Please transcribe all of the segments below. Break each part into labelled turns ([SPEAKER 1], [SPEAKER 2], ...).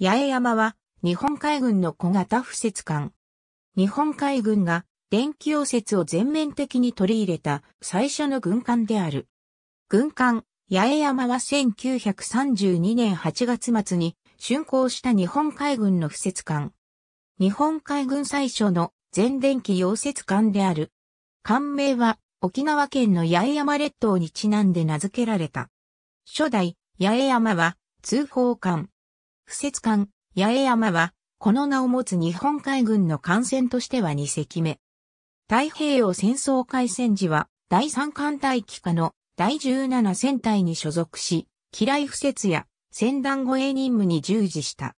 [SPEAKER 1] 八重山は日本海軍の小型布設艦。日本海軍が電気溶接を全面的に取り入れた最初の軍艦である。軍艦八重山は1932年8月末に竣工した日本海軍の布設艦。日本海軍最初の全電気溶接艦である。艦名は沖縄県の八重山列島にちなんで名付けられた。初代八重山は通報艦。不設艦、八重山は、この名を持つ日本海軍の艦船としては2隻目。太平洋戦争開戦時は、第三艦隊機下の第17戦隊に所属し、機雷不設や戦団護衛任務に従事した。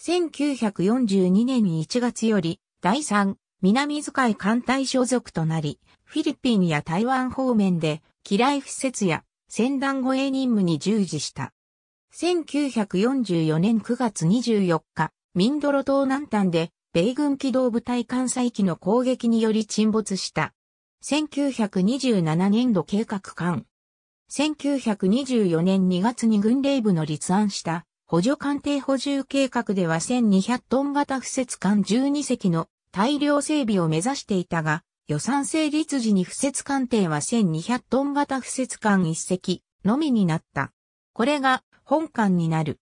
[SPEAKER 1] 1942年1月より、第三、南遣い艦隊所属となり、フィリピンや台湾方面で、機雷不設や戦団護衛任務に従事した。1944年9月24日、ミンドロ島南端で、米軍機動部隊艦載機の攻撃により沈没した。1927年度計画艦。1924年2月に軍令部の立案した補助艦艇補充計画では1200トン型不設艦12隻の大量整備を目指していたが、予算成立時に不設艦艇は1200トン型不設艦1隻のみになった。これが本館になる。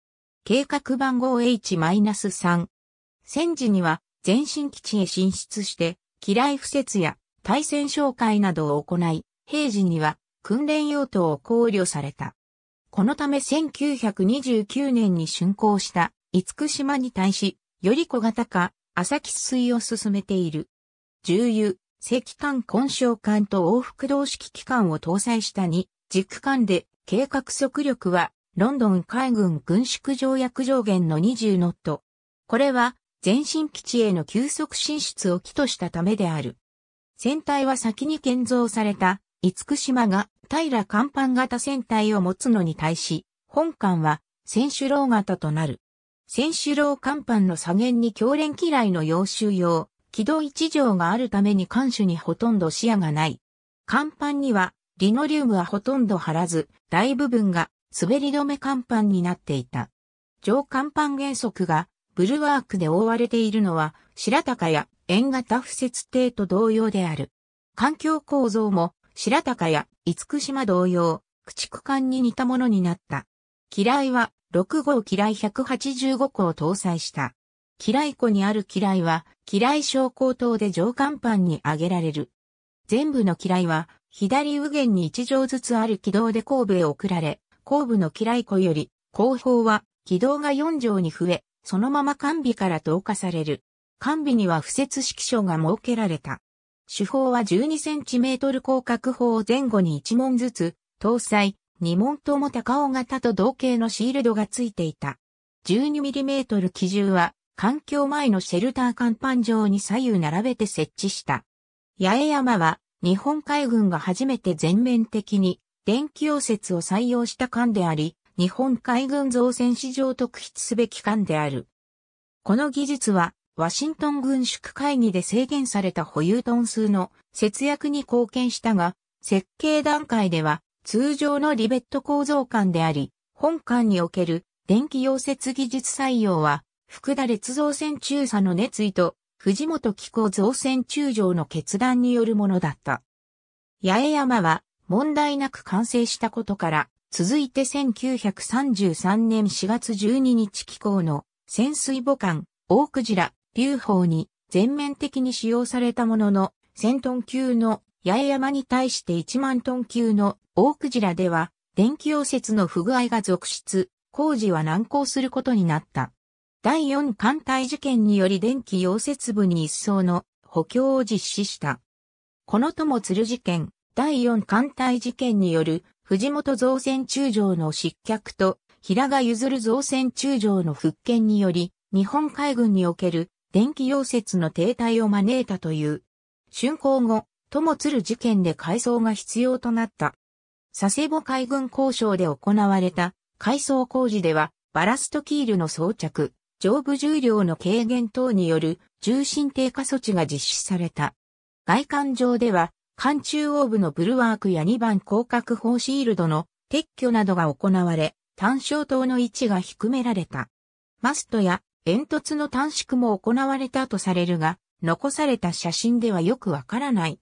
[SPEAKER 1] 計画番号 H-3。戦時には前進基地へ進出して、機雷敷設や対戦紹介などを行い、平時には訓練用途を考慮された。このため1929年に竣工した五福島に対し、より小型化、浅き水を進めている。重油、石炭混焼管と往復動式機関を搭載した2軸管で計画速力はロンドン海軍軍縮条約上限の20ノット。これは前進基地への急速進出を起としたためである。船体は先に建造された、福島が平甲板型船体を持つのに対し、本艦は選手楼型となる。選手楼甲板の左舷に強連機雷の要衆用、軌道一条があるために艦首にほとんど視野がない。甲板にはリノリウムはほとんど張らず、大部分が滑り止め甲板になっていた。上甲板原則がブルワークで覆われているのは白鷹や円形不設艇と同様である。環境構造も白鷹や五福島同様、駆逐艦に似たものになった。機雷は6号機雷185個を搭載した。機雷庫にある機雷は機雷昇降等で上甲板に上げられる。全部の機雷は左右舷に1畳ずつある軌道で神戸へ送られ、後部の機雷庫より、後方は軌道が4畳に増え、そのまま完備から投下される。完備には付設式所が設けられた。手法は12センチメートル広角砲を前後に1門ずつ、搭載、2門とも高尾型と同型のシールドが付いていた。1 2トル機銃は、環境前のシェルター甲板上に左右並べて設置した。八重山は、日本海軍が初めて全面的に電気溶接を採用した艦であり、日本海軍造船史上特筆すべき艦である。この技術は、ワシントン軍縮会議で制限された保有トン数の節約に貢献したが、設計段階では通常のリベット構造艦であり、本艦における電気溶接技術採用は、福田列造船中佐の熱意と藤本紀子造船中将の決断によるものだった。八重山は問題なく完成したことから、続いて1933年4月12日機構の潜水母艦、大クジラ、流砲に全面的に使用されたものの、1000トン級の八重山に対して1万トン級の大クジラでは、電気溶接の不具合が続出、工事は難航することになった。第4艦隊事件により電気溶接部に一層の補強を実施した。このとも鶴事件、第4艦隊事件による藤本造船中将の失脚と平賀譲造船中将の復権により日本海軍における電気溶接の停滞を招いたという。竣工後、友鶴事件で改装が必要となった。佐世保海軍交渉で行われた改装工事ではバラストキールの装着、上部重量の軽減等による重心低下措置が実施された。外観上では間中央部のブルワークや2番広角砲シールドの撤去などが行われ、単焦灯の位置が低められた。マストや煙突の短縮も行われたとされるが、残された写真ではよくわからない。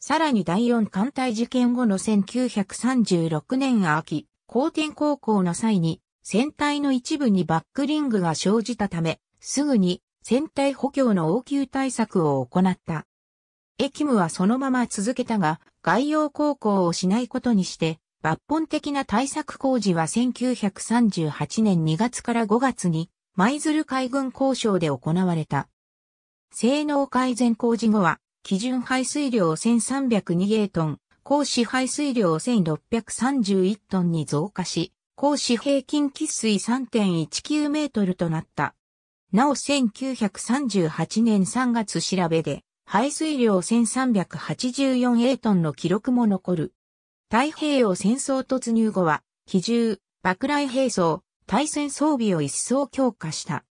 [SPEAKER 1] さらに第4艦隊事件後の1936年秋、後天高校の際に、船体の一部にバックリングが生じたため、すぐに船体補強の応急対策を行った。エキムはそのまま続けたが、外洋航行をしないことにして、抜本的な対策工事は1938年2月から5月に、舞鶴海軍交渉で行われた。性能改善工事後は、基準排水量1302ゲートン、高市排水量1631トンに増加し、高市平均喫水3.19メートルとなった。なお1938年3月調べで、排水量 1384A トンの記録も残る。太平洋戦争突入後は、機銃、爆雷兵装、対戦装備を一層強化した。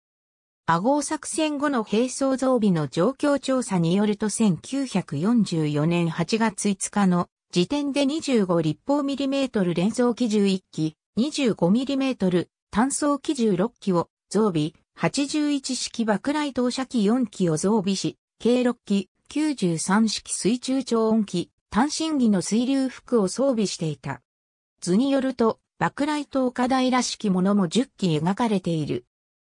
[SPEAKER 1] アゴー作戦後の兵装増備の状況調査によると1944年8月5日の時点で25立方ミリメートル連装機銃1機、25ミリメートル単装機銃6機を増備、81式爆雷投射機4機を増備し、計6機、93式水中超音機、単身儀の水流服を装備していた。図によると、爆雷と岡台らしきものも10機描かれている。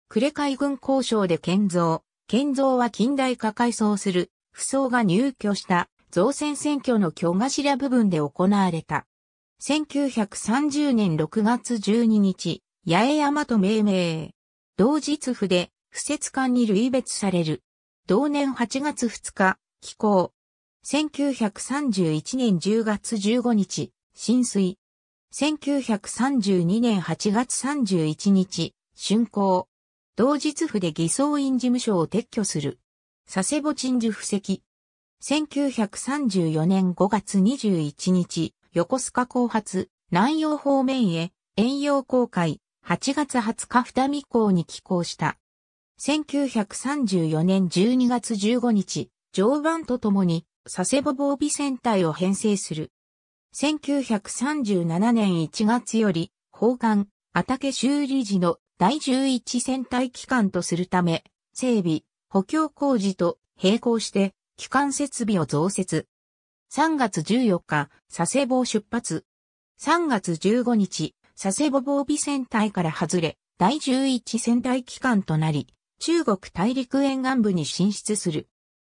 [SPEAKER 1] 呉海軍交渉で建造。建造は近代化改装する、不装が入居した造船選挙の巨頭部分で行われた。1930年6月12日、八重山と命名。同日府で、不設館に類別される。同年8月2日、気候。1931年10月15日、浸水。1932年8月31日、竣工。同日府で偽装院事務所を撤去する。佐世保鎮守布石。1934年5月21日、横須賀港発、南洋方面へ、遠洋航海、8月20日二見港に寄港した。1934年12月15日、常磐とともに佐世保防備戦隊を編成する。1937年1月より、砲艦、あたけ修理時の第11戦隊機関とするため、整備、補強工事と並行して、機関設備を増設。3月14日、佐世保出発。3月15日、佐世保防備戦隊から外れ、第11戦隊機関となり、中国大陸沿岸部に進出する。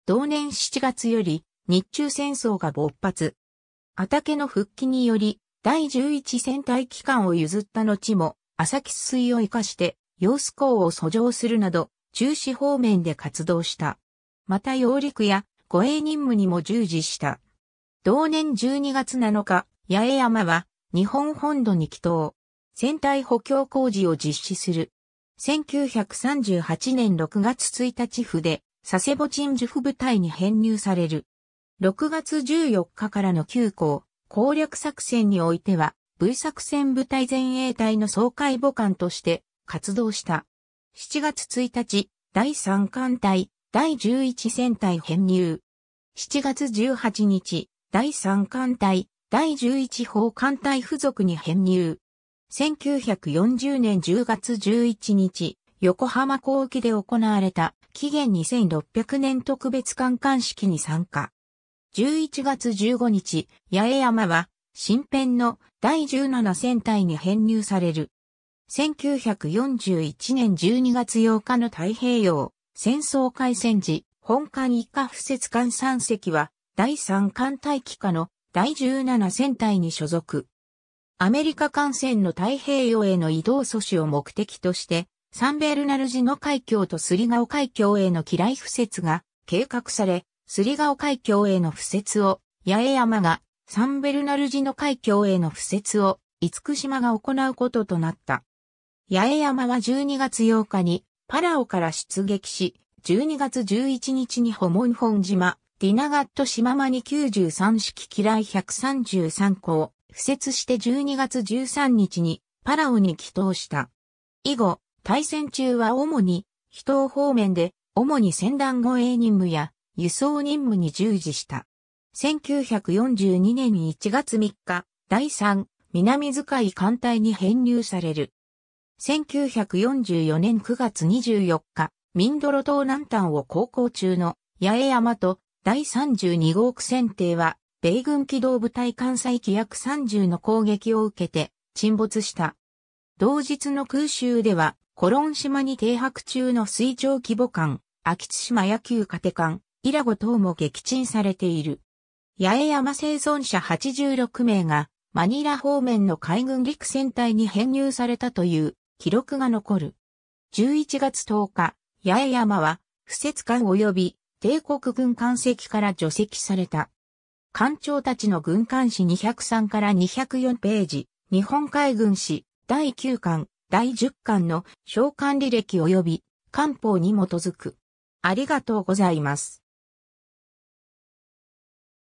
[SPEAKER 1] 同年7月より日中戦争が勃発。畑の復帰により第11戦隊機関を譲った後も浅木水を生かして揚子港を遡上するなど中止方面で活動した。また揚陸や護衛任務にも従事した。同年12月7日、八重山は日本本土に帰島。船体補強工事を実施する。1938年6月1日府で佐世保鎮守府部隊に編入される。6月14日からの急行、攻略作戦においては、V 作戦部隊前衛隊の総会母艦として活動した。7月1日、第3艦隊、第11戦隊編入。7月18日、第3艦隊、第11砲艦隊付属に編入。1940年10月11日、横浜港沖で行われた紀元2600年特別観艦式に参加。11月15日、八重山は、新編の第17戦隊に編入される。1941年12月8日の太平洋戦争開戦時、本艦以下不設艦3隻は、第3艦隊機下の第17戦隊に所属。アメリカ艦船の太平洋への移動阻止を目的として、サンベルナルジの海峡とスリガオ海峡への機雷敷設が計画され、スリガオ海峡への敷設を、八重山が、サンベルナルジの海峡への敷設を、五福島が行うこととなった。八重山は12月8日に、パラオから出撃し、12月11日にホモン本島、ディナガット島間に93式機雷133個を、敷設して12月13日に、パラオに帰島した。以後、対戦中は主に、人を方面で、主に戦団護衛任務や輸送任務に従事した。1942年1月3日、第3南遣い艦隊に編入される。1944年9月24日、ミンドロ島南端を航行中の八重山と第32号区船艇は、米軍機動部隊艦載機約30の攻撃を受けて沈没した。同日の空襲では、コロン島に停泊中の水上規模艦、秋津島野球家手艦、イラゴ等も撃沈されている。八重山生存者86名が、マニラ方面の海軍陸戦隊に編入されたという記録が残る。11月10日、八重山は、不設艦及び帝国軍艦籍から除籍された。艦長たちの軍艦史203から204ページ、日本海軍史第9巻、第10巻の償還履歴及び官報に基づく。ありがとうございます。